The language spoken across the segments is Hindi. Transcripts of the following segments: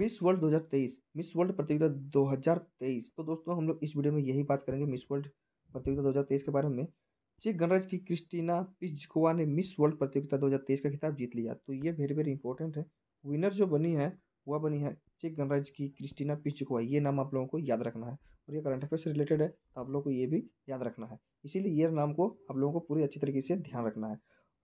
मिस वर्ल्ड 2023 मिस वर्ल्ड प्रतियोगिता 2023 तो दोस्तों हम लोग इस वीडियो में यही बात करेंगे मिस वर्ल्ड प्रतियोगिता 2023 के बारे में चेक गणराज की क्रिस्टीना पिजकोवा ने मिस वर्ल्ड प्रतियोगिता 2023 का खिताब जीत लिया तो ये वेरी वेरी इंपॉर्टेंट है विनर जो बनी है वह बनी है चेक गणराज की क्रिस्टीना पिजकोवा ये नाम आप लोगों को याद रखना है और ये करंट अफेयर से रिलेटेड है तो आप लोगों को ये भी याद रखना है इसीलिए ये नाम को आप लोगों को पूरी अच्छी तरीके से ध्यान रखना है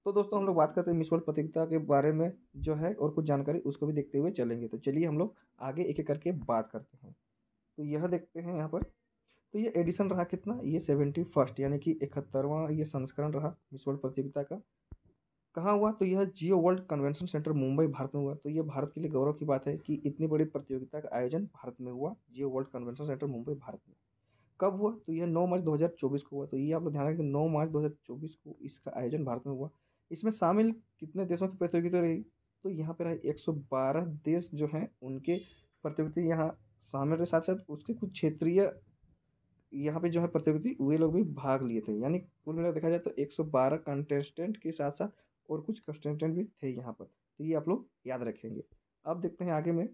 तो दोस्तों हम लोग बात करते हैं मिस वर्ल्ड प्रतियोगिता के बारे में जो है और कुछ जानकारी उसको भी देखते हुए चलेंगे तो चलिए हम लोग आगे एक एक करके बात करते हैं तो यह देखते हैं यहाँ पर तो ये एडिशन रहा कितना ये सेवेंटी फर्स्ट यानी कि इकहत्तरवां ये संस्करण रहा मिस वर्ल्ड प्रतियोगिता का कहाँ हुआ तो यह Jio world convention centre Mumbai Bharat में हुआ तो ये भारत के लिए गौरव की बात है कि इतनी बड़ी प्रतियोगिता का आयोजन भारत में हुआ Jio world convention centre Mumbai Bharat में कब हुआ तो यह 9 मार्च 2024 को हुआ तो ये आप लोग ध्यान रखें 9 मार्च 2024 को इसका आयोजन भारत में हुआ इसमें शामिल कितने देशों की प्रतियोगिता रही तो यहाँ पर रहे एक देश जो हैं उनके प्रतियोगिता यहाँ शामिल के साथ साथ उसके कुछ क्षेत्रीय यहाँ पे जो है प्रतियोगिता वे लोग भी भाग लिए थे यानी कुल मिला देखा जाए तो 112 कंटेस्टेंट के साथ साथ और कुछ कंटेस्टेंट भी थे यहाँ पर तो ये आप लोग याद रखेंगे अब देखते हैं आगे में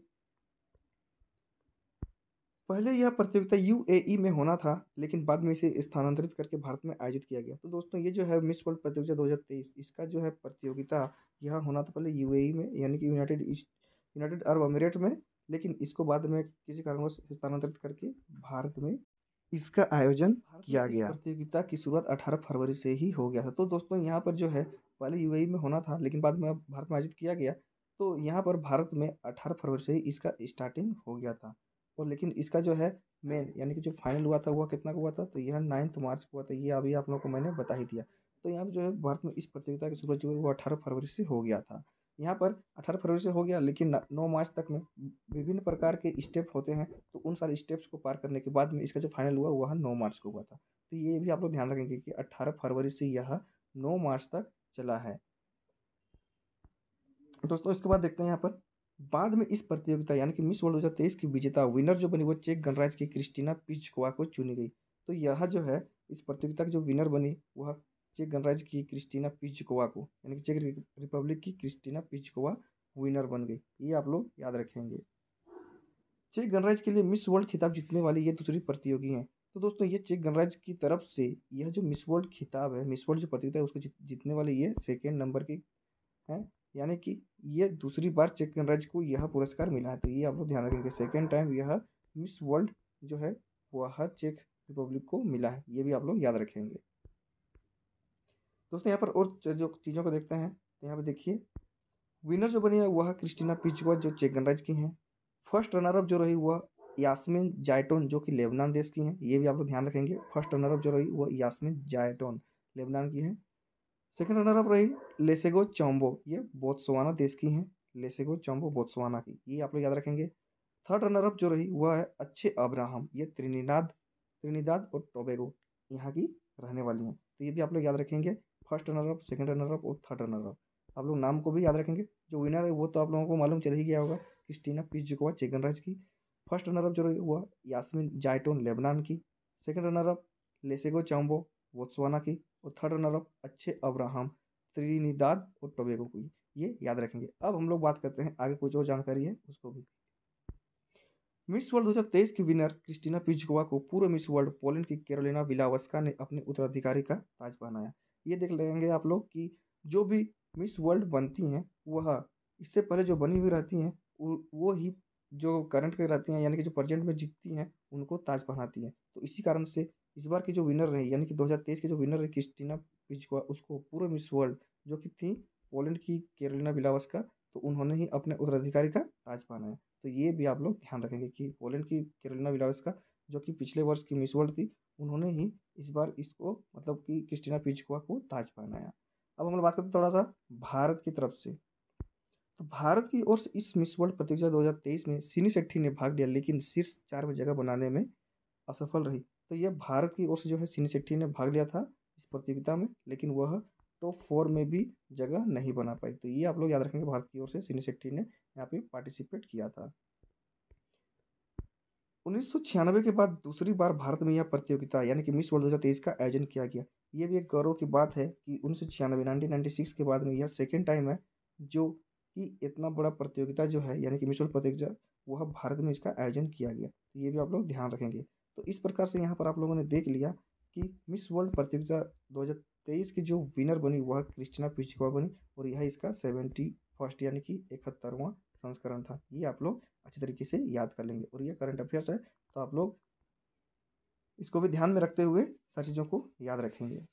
पहले यह प्रतियोगिता यू e में होना था लेकिन बाद में इसे स्थानांतरित करके भारत में आयोजित किया गया तो दोस्तों ये जो है मिस वर्ल्ड प्रतियोगिता दो इसका जो है प्रतियोगिता यह होना था पहले यू e में यानी कि यूनाइटेड यूनाइटेड अरब अमीरेट में लेकिन इसको बाद में किसी कारणवश स्थानांतरित करके भारत में इसका आयोजन किया गया प्रतियोगिता की शुरुआत अठारह फरवरी से ही हो गया था तो दोस्तों यहाँ पर जो है पहले यू e में होना था लेकिन बाद में भारत में आयोजित किया गया तो यहाँ पर भारत में अठारह फरवरी से ही इसका स्टार्टिंग हो गया था और लेकिन इसका जो है मेन यानी कि जो फाइनल हुआ था वह कितना हुआ था तो यह नाइन्थ मार्च को हुआ था ये अभी आप लोग को मैंने बता ही दिया तो यहाँ पर जो है भारत में इस प्रतियोगिता की शुरुआत जो है वो अठारह फरवरी से हो गया था यहाँ पर अठारह फरवरी से हो गया लेकिन नौ मार्च तक में विभिन्न प्रकार के स्टेप होते हैं तो उन सारे स्टेप्स को पार करने के बाद में इसका जो फाइनल हुआ वह नौ मार्च को हुआ था तो ये भी आप लोग ध्यान रखेंगे कि अट्ठारह फरवरी से यह नौ मार्च तक चला है दोस्तों इसके बाद देखते हैं यहाँ पर बाद में इस प्रतियोगिता यानी कि मिस वर्ल्ड 2023 की विजेता विनर जो बनी वो चेक गणराज्य की क्रिस्टीना पिचकोवा को चुनी गई तो यह जो है इस प्रतियोगिता की जो विनर बनी वह चेक गणराज्य की क्रिस्टीना पिचकोवा को यानी कि चेक रिपब्लिक की क्रिस्टीना पिचकोवा विनर बन गई ये आप लोग याद रखेंगे चेक गणराज के लिए मिस वर्ल्ड खिताब जीतने वाली ये दूसरी प्रतियोगी हैं तो दोस्तों ये चेक गणराज्य की तरफ से यह जो मिस वर्ल्ड खिताब है मिस वर्ल्ड जो प्रतियोगिता है उसको जीतने वाली ये सेकेंड नंबर की हैं यानी कि ये दूसरी बार चेक गणराज को यह पुरस्कार मिला है तो ये आप लोग ध्यान रखेंगे सेकेंड टाइम यह मिस वर्ल्ड जो है वह चेक रिपब्लिक को मिला है ये भी आप लोग याद रखेंगे दोस्तों यहाँ पर और जो चीज़ों को देखते हैं तो यहाँ पर देखिए विनर जो बनी है वह क्रिस्टीना पिचुआ जो चेक गणराज की हैं फर्स्ट रनरअप जो रही वह यास्मिन जायटोन जो कि लेबनान देश की हैं ये भी आप लोग ध्यान रखेंगे फर्स्ट रनरअप जो रही वह यास्मिन जायटोन लेबनान की है सेकेंड रनर अप रही लेसेगो चौम्बो ये बोत्सवाना देश की हैं लेसेगो चौम्बो बोत्सवाना की ये आप लोग याद रखेंगे थर्ड रनर अप जो रही वह है अच्छे अब्राहम ये त्रिनिदाद त्रिनिदाद और टोबेगो यहाँ की रहने वाली हैं तो ये भी आप लोग याद रखेंगे first runner up second runner up और थर्ड रनर अप आप लोग नाम को भी याद रखेंगे जो विनर है वो तो आप लोगों को मालूम चल ही गया होगा क्रिस्टीना पिजकोवा चेकन राज की फर्स्ट रनर अप जो रही हुआ यासमिन जायटोन लेबनान की second runner up Lesego Chombo Botswana की और third runner up Ache Abraham Trinidad और टोबेगो को ये याद रखेंगे अब हम लोग बात करते हैं आगे कुछ और जानकारी है उसको भी मिस वर्ल्ड 2023 की विनर क्रिस्टीना पिजकोवा को पूर्व मिस वर्ल्ड पोलैंड की कैरोलिना विलावस्का ने अपने उत्तराधिकारी का ताज पहनाया ये देख लेंगे आप लोग कि जो भी मिस वर्ल्ड बनती हैं वह इससे पहले जो बनी हुई रहती हैं वो ही जो करंट के रहती हैं यानी कि जो प्रजेंट में जीतती हैं उनको ताज पहनाती हैं तो इसी कारण से इस बार की जो विनर रही यानी कि 2023 के जो विनर रही क्रिस्टीना पिजकोवा उसको पूरे मिस वर्ल्ड जो कि थी पोलैंड की केरलिना बिलावस का तो उन्होंने ही अपने उत्तराधिकारी का ताज पहना है तो ये भी आप लोग ध्यान रखेंगे कि पोलैंड की केरलिना बिलावस का जो कि पिछले वर्ष की मिस वर्ल्ड थी उन्होंने ही इस बार इसको मतलब कि क्रिस्टीना पिजकोवा को ताज पहनाया अब हम लोग बात करते थोड़ा सा भारत की तरफ से तो भारत की ओर से इस मिस वर्ल्ड प्रतियोगिता 2023 में सिनी सेट्ठी ने भाग लिया लेकिन शीर्ष चार में जगह बनाने में असफल रही तो यह भारत की ओर से जो है सिनी सेट्ठी ने भाग लिया था इस प्रतियोगिता में लेकिन वह टॉप फोर में भी जगह नहीं बना पाई तो ये आप लोग याद रखेंगे भारत की ओर से सिनी सेट्ठी ने यहाँ पे पार्टिसिपेट किया था उन्नीस के बाद दूसरी बार भारत में यह प्रतियोगिता यानी कि मिस वर्ल्ड दो का आयोजन किया गया ये भी एक गौरव की बात है कि उन्नीस सौ छियानवे के बाद में यह सेकेंड टाइम है जो कि इतना बड़ा प्रतियोगिता जो है यानी कि म्यूचुअल प्रतियोगिता वह भारत में इसका आयोजन किया गया तो ये भी आप लोग ध्यान रखेंगे तो इस प्रकार से यहाँ पर आप लोगों ने देख लिया कि मिस वर्ल्ड प्रतियोगिता 2023 की जो विनर बनी वह क्रिस्टिना पिचिकवा बनी और यह इसका सेवेंटी फर्स्ट यानी कि इकहत्तरवां संस्करण था ये आप लोग अच्छे तरीके से याद कर लेंगे और यह करंट अफेयर्स है तो आप लोग इसको भी ध्यान में रखते हुए सारी चीज़ों को याद रखेंगे